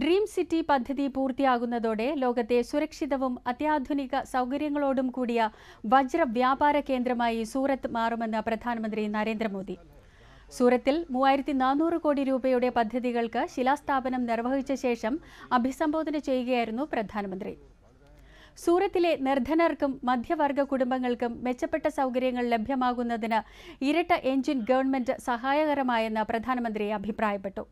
dream city പദ്ധതി പൂർത്തിയാകുന്നതോടെ ലോകത്തെ സുരക്ഷിതവും അത്യാധുനിക സൗകര്യങ്ങളോടും കൂടിയ വജ്ര വ്യാപാര കേന്ദ്രമായി സൂറത്ത് മാറുമെന്ന് പ്രധാനമന്ത്രി നരേന്ദ്രമോദി സൂറത്തിൽ മൂവായിരത്തി നാനൂറ് കോടി രൂപയുടെ പദ്ധതികൾക്ക് ശിലാസ്ഥാപനം നിർവഹിച്ച ശേഷം അഭിസംബോധന ചെയ്യുകയായിരുന്നു പ്രധാനമന്ത്രി സൂറത്തിലെ നിർധനർക്കും മധ്യവർഗ കുടുംബങ്ങൾക്കും മെച്ചപ്പെട്ട സൗകര്യങ്ങൾ ലഭ്യമാകുന്നതിന് ഇരട്ട എഞ്ചിൻ ഗവൺമെന്റ് സഹായകരമായെന്ന് പ്രധാനമന്ത്രി അഭിപ്രായപ്പെട്ടു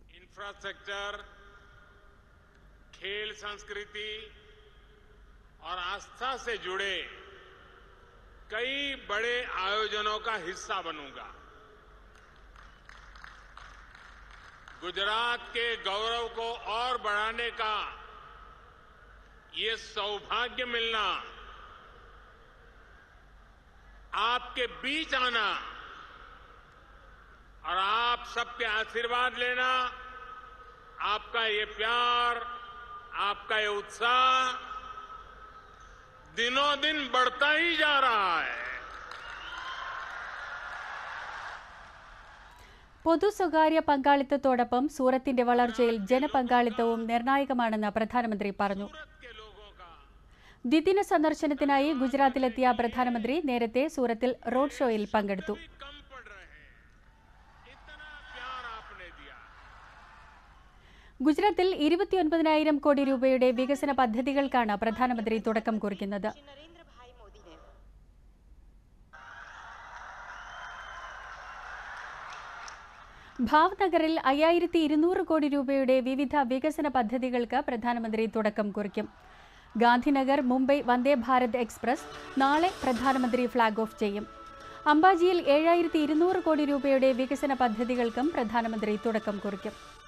खेल संस्कृति और आस्था से जुड़े कई बड़े आयोजनों का हिस्सा बनूंगा गुजरात के गौरव को और बढ़ाने का ये सौभाग्य मिलना आपके बीच आना और आप सबके आशीर्वाद लेना आपका ये प्यार आपका ये उत्साह दिनों दिन बढ़ता ही जा रहा है പൊതു സ്വകാര്യ പങ്കാളിത്തത്തോടൊപ്പം സൂറത്തിന്റെ വളർച്ചയിൽ ജനപങ്കാളിത്തവും നിർണായകമാണെന്ന് പ്രധാനമന്ത്രി പറഞ്ഞു ദ്വിദിന സന്ദർശനത്തിനായി ഗുജറാത്തിലെത്തിയ പ്രധാനമന്ത്രി നേരത്തെ സൂറത്തിൽ റോഡ് ഷോയിൽ പങ്കെടുത്തു ഗുജറാത്തിൽ ഇരുപത്തിയൊൻപതിനായിരം കോടി രൂപയുടെ വികസന പദ്ധതികൾക്കാണ് പ്രധാനമന്ത്രി തുടക്കം കുറിക്കുന്നത് ഭാവ്നഗറിൽ അയ്യായിരത്തി ഇരുന്നൂറ് കോടി രൂപയുടെ വിവിധ വികസന പദ്ധതികൾക്ക് പ്രധാനമന്ത്രി തുടക്കം കുറിക്കും ഗാന്ധിനഗർ മുംബൈ വന്ദേ ഭാരത് എക്സ്പ്രസ് നാളെ പ്രധാനമന്ത്രി ഫ്ളാഗ് ഓഫ് ചെയ്യും അംബാജിയിൽ ഏഴായിരത്തി ഇരുന്നൂറ് കോടി രൂപയുടെ വികസന പദ്ധതികൾക്കും പ്രധാനമന്ത്രി തുടക്കം കുറിക്കും